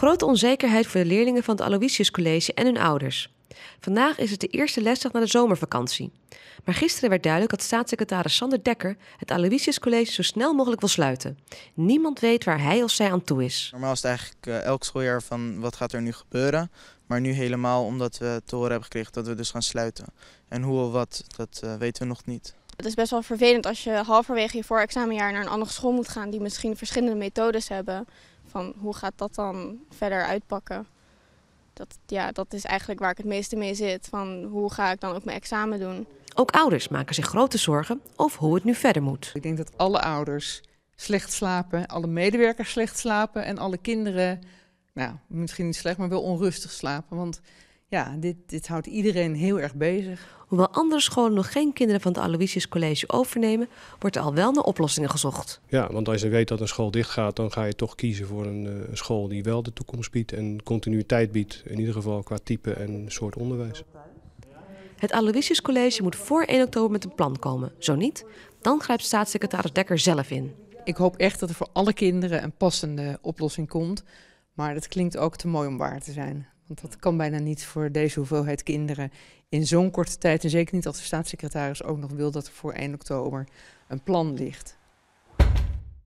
Grote onzekerheid voor de leerlingen van het Aloysius College en hun ouders. Vandaag is het de eerste lesdag na de zomervakantie. Maar gisteren werd duidelijk dat staatssecretaris Sander Dekker het Aloysius College zo snel mogelijk wil sluiten. Niemand weet waar hij of zij aan toe is. Normaal is het eigenlijk eh, elk schooljaar van wat gaat er nu gebeuren. Maar nu helemaal omdat we te horen hebben gekregen dat we dus gaan sluiten. En hoe of wat, dat eh, weten we nog niet. Het is best wel vervelend als je halverwege je voorexamenjaar naar een andere school moet gaan die misschien verschillende methodes hebben. Van hoe gaat dat dan verder uitpakken? Dat, ja, dat is eigenlijk waar ik het meeste mee zit. Van hoe ga ik dan ook mijn examen doen? Ook ouders maken zich grote zorgen over hoe het nu verder moet. Ik denk dat alle ouders slecht slapen, alle medewerkers slecht slapen en alle kinderen, nou misschien niet slecht, maar wel onrustig slapen. Want ja, dit, dit houdt iedereen heel erg bezig. Hoewel andere scholen nog geen kinderen van het Aloysius College overnemen, wordt er al wel naar oplossingen gezocht. Ja, want als je weet dat een school dichtgaat, dan ga je toch kiezen voor eh, een school die wel de toekomst biedt en continuïteit biedt, in ieder geval qua type en soort onderwijs. Het Aloysius College moet voor 1 oktober met een plan komen. Zo niet, dan grijpt staatssecretaris Dekker zelf in. Ik hoop echt dat er voor alle kinderen een passende oplossing komt. Maar dat klinkt ook te mooi om waar te zijn. Want dat kan bijna niet voor deze hoeveelheid kinderen in zo'n korte tijd. En zeker niet als de staatssecretaris ook nog wil dat er voor 1 oktober een plan ligt.